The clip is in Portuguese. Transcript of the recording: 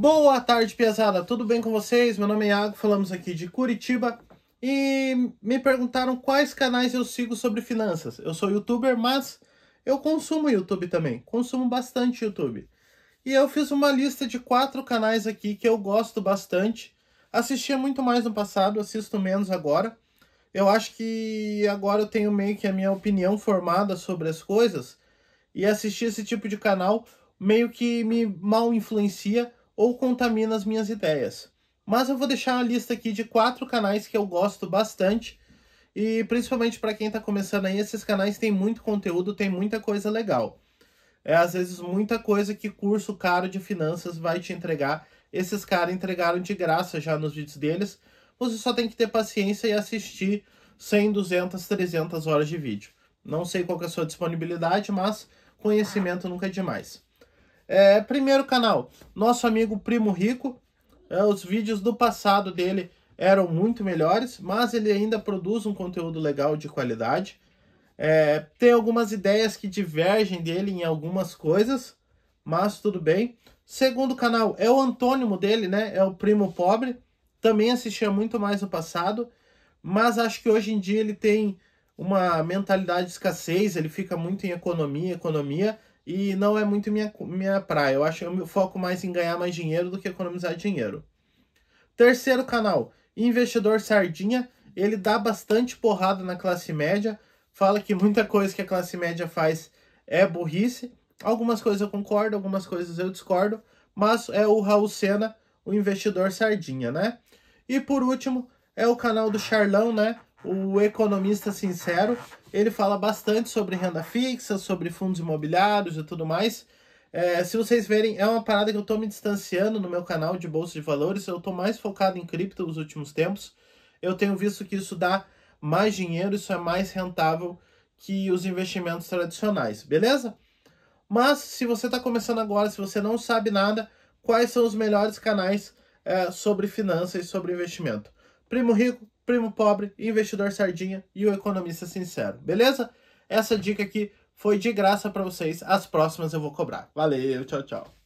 Boa tarde, pesada. Tudo bem com vocês? Meu nome é Iago, falamos aqui de Curitiba. E me perguntaram quais canais eu sigo sobre finanças. Eu sou youtuber, mas eu consumo YouTube também. Consumo bastante YouTube. E eu fiz uma lista de quatro canais aqui que eu gosto bastante. Assistia muito mais no passado, assisto menos agora. Eu acho que agora eu tenho meio que a minha opinião formada sobre as coisas. E assistir esse tipo de canal meio que me mal influencia ou contamina as minhas ideias. Mas eu vou deixar a lista aqui de quatro canais que eu gosto bastante e principalmente para quem está começando aí, esses canais têm muito conteúdo, tem muita coisa legal. É às vezes muita coisa que curso caro de finanças vai te entregar. Esses caras entregaram de graça já nos vídeos deles. Você só tem que ter paciência e assistir 100, 200, 300 horas de vídeo. Não sei qual é a sua disponibilidade, mas conhecimento nunca é demais. É, primeiro canal, nosso amigo Primo Rico, é, os vídeos do passado dele eram muito melhores, mas ele ainda produz um conteúdo legal de qualidade. É, tem algumas ideias que divergem dele em algumas coisas, mas tudo bem. Segundo canal é o antônimo dele, né? É o Primo Pobre. Também assistia muito mais no passado, mas acho que hoje em dia ele tem uma mentalidade de escassez, ele fica muito em economia, economia, e não é muito minha, minha praia. Eu acho que eu me foco mais em ganhar mais dinheiro do que economizar dinheiro. Terceiro canal, investidor sardinha. Ele dá bastante porrada na classe média. Fala que muita coisa que a classe média faz é burrice. Algumas coisas eu concordo, algumas coisas eu discordo. Mas é o Raul Senna, o investidor sardinha, né? E por último, é o canal do Charlão, né? o economista sincero, ele fala bastante sobre renda fixa, sobre fundos imobiliários e tudo mais. É, se vocês verem, é uma parada que eu estou me distanciando no meu canal de bolsa de valores. Eu estou mais focado em cripto nos últimos tempos. Eu tenho visto que isso dá mais dinheiro, isso é mais rentável que os investimentos tradicionais, beleza? Mas se você está começando agora, se você não sabe nada, quais são os melhores canais é, sobre finanças e sobre investimento? Primo Rico, Primo Pobre, Investidor Sardinha e o Economista Sincero, beleza? Essa dica aqui foi de graça para vocês. As próximas eu vou cobrar. Valeu, tchau, tchau.